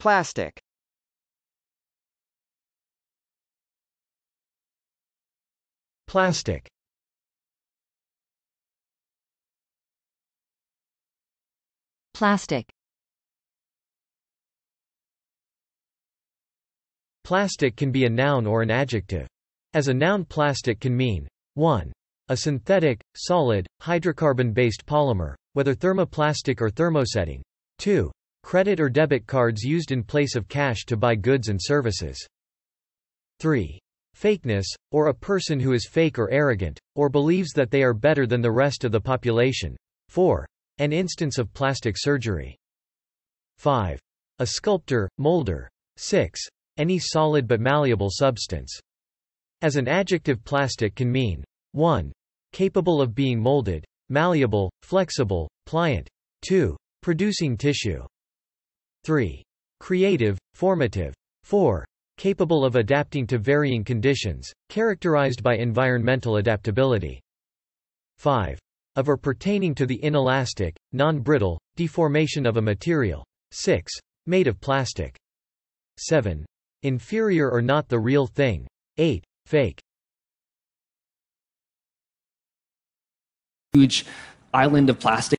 Plastic Plastic Plastic Plastic can be a noun or an adjective. As a noun plastic can mean 1. A synthetic, solid, hydrocarbon-based polymer, whether thermoplastic or thermosetting. 2. Credit or debit cards used in place of cash to buy goods and services. 3. Fakeness, or a person who is fake or arrogant, or believes that they are better than the rest of the population. 4. An instance of plastic surgery. 5. A sculptor, molder. 6. Any solid but malleable substance. As an adjective plastic can mean 1. Capable of being molded, malleable, flexible, pliant. 2. Producing tissue. 3. Creative, formative. 4. Capable of adapting to varying conditions, characterized by environmental adaptability. 5. Of or pertaining to the inelastic, non-brittle, deformation of a material. 6. Made of plastic. 7. Inferior or not the real thing. 8. Fake. Huge island of plastic.